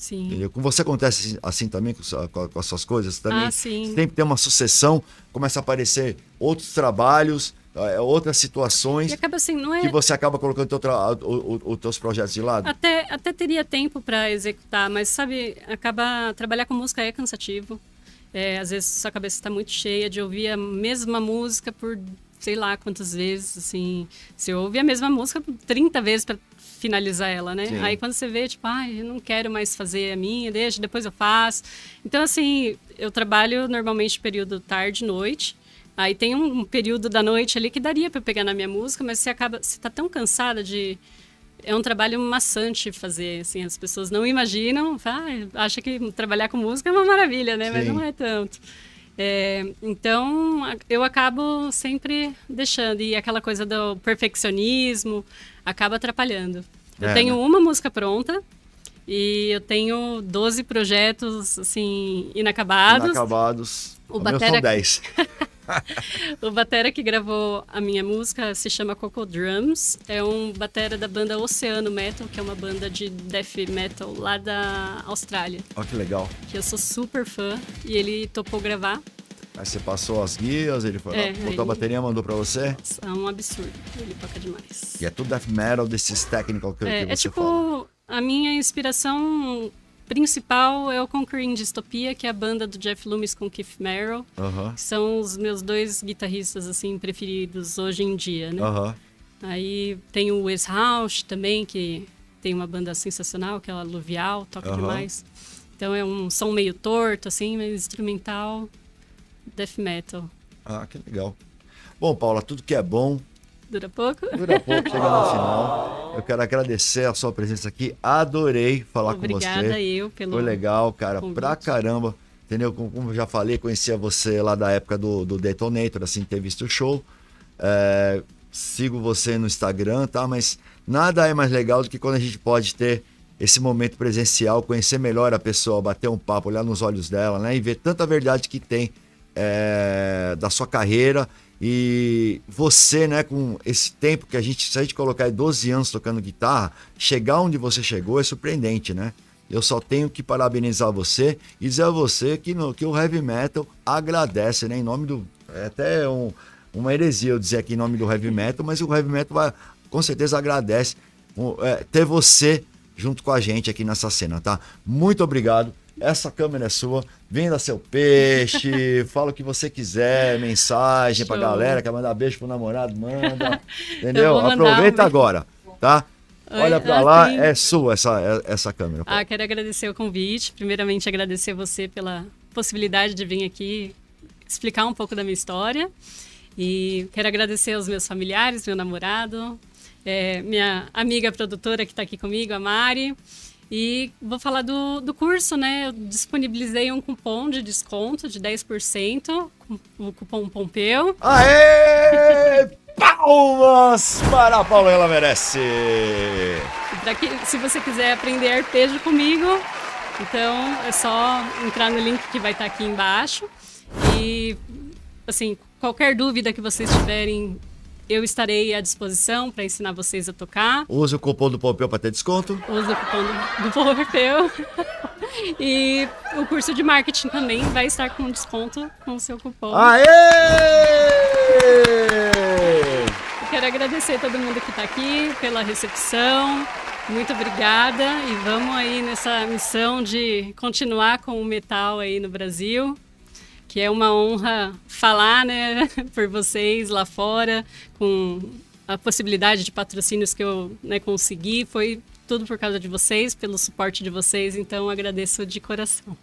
Sim. Entendeu? Com você acontece assim, assim também com, com, com as suas coisas ah, também. Ah, sim. Sempre tem uma sucessão, começa a aparecer outros trabalhos, é, é, outras situações assim, é... que você acaba colocando os teus projetos de lado? Até, até teria tempo para executar, mas sabe, acaba trabalhar com música é cansativo. É, às vezes sua cabeça está muito cheia de ouvir a mesma música por sei lá quantas vezes, assim. Você ouve a mesma música 30 vezes para finalizar ela, né? Sim. Aí quando você vê, tipo, ai, ah, eu não quero mais fazer a minha, deixa, depois eu faço. Então, assim, eu trabalho normalmente período tarde, noite. Aí tem um período da noite ali que daria para pegar na minha música, mas você acaba, você tá tão cansada de é um trabalho maçante fazer, assim, as pessoas não imaginam, ah, acha que trabalhar com música é uma maravilha, né? Sim. Mas não é tanto. É, então, eu acabo sempre deixando. E aquela coisa do perfeccionismo acaba atrapalhando. Eu é, tenho né? uma música pronta e eu tenho 12 projetos, assim, inacabados. Inacabados. O, o batera... 10. o batera que gravou a minha música se chama Coco Drums. É um batera da banda Oceano Metal, que é uma banda de death metal lá da Austrália. Ó, que legal. Que eu sou super fã e ele topou gravar. Aí você passou as guias, ele foi é, lá, botou ele... a bateria, mandou pra você? É um absurdo, ele toca demais. E é tudo death metal desses technical que, é, que é você É tipo, fala. a minha inspiração principal é o Conquering Dystopia, que é a banda do Jeff Loomis com Keith Merrill. Que são os meus dois guitarristas assim preferidos hoje em dia, né? Aí tem o Wes Rausch também, que tem uma banda sensacional, que é a Luvial, toca demais. Então é um som meio torto, assim, meio instrumental, death metal. Ah, que legal. Bom, Paula, tudo que é bom... Dura pouco? Dura pouco, chega no final. Eu quero agradecer a sua presença aqui. Adorei falar Obrigada com você. Obrigada eu pelo. Foi legal, cara, convite. pra caramba. Entendeu? Como, como eu já falei, conhecia você lá da época do, do Detonator, assim, ter visto o show. É, sigo você no Instagram, tá? Mas nada é mais legal do que quando a gente pode ter esse momento presencial, conhecer melhor a pessoa, bater um papo, olhar nos olhos dela, né? E ver tanta verdade que tem é, da sua carreira e você, né, com esse tempo que a gente, se a gente colocar 12 anos tocando guitarra, chegar onde você chegou é surpreendente, né? Eu só tenho que parabenizar você e dizer a você que, no, que o heavy metal agradece, né? Em nome do. É até um, uma heresia eu dizer aqui em nome do heavy metal, mas o heavy metal vai, com certeza agradece é, ter você junto com a gente aqui nessa cena, tá? Muito obrigado. Essa câmera é sua, venda seu peixe, fala o que você quiser, mensagem Show. pra galera, quer mandar beijo pro namorado, manda. Entendeu? Aproveita um... agora, tá? Olha para lá, é sua essa, é, essa câmera. Ah, quero agradecer o convite. Primeiramente, agradecer você pela possibilidade de vir aqui explicar um pouco da minha história. E quero agradecer aos meus familiares, meu namorado, é, minha amiga produtora que está aqui comigo, a Mari. E vou falar do, do curso, né? Eu disponibilizei um cupom de desconto de 10%, o cupom Pompeu. Aê! Palmas para a Paula, merece! Que, se você quiser aprender arpejo comigo, então é só entrar no link que vai estar tá aqui embaixo. E, assim, qualquer dúvida que vocês tiverem eu estarei à disposição para ensinar vocês a tocar. Use o cupom do Pompeu para ter desconto. Use o cupom do, do Pompeu. e o curso de marketing também vai estar com desconto com o seu cupom. Aê! Eu quero agradecer a todo mundo que está aqui pela recepção. Muito obrigada e vamos aí nessa missão de continuar com o metal aí no Brasil que é uma honra falar né, por vocês lá fora, com a possibilidade de patrocínios que eu né, consegui. Foi tudo por causa de vocês, pelo suporte de vocês, então agradeço de coração.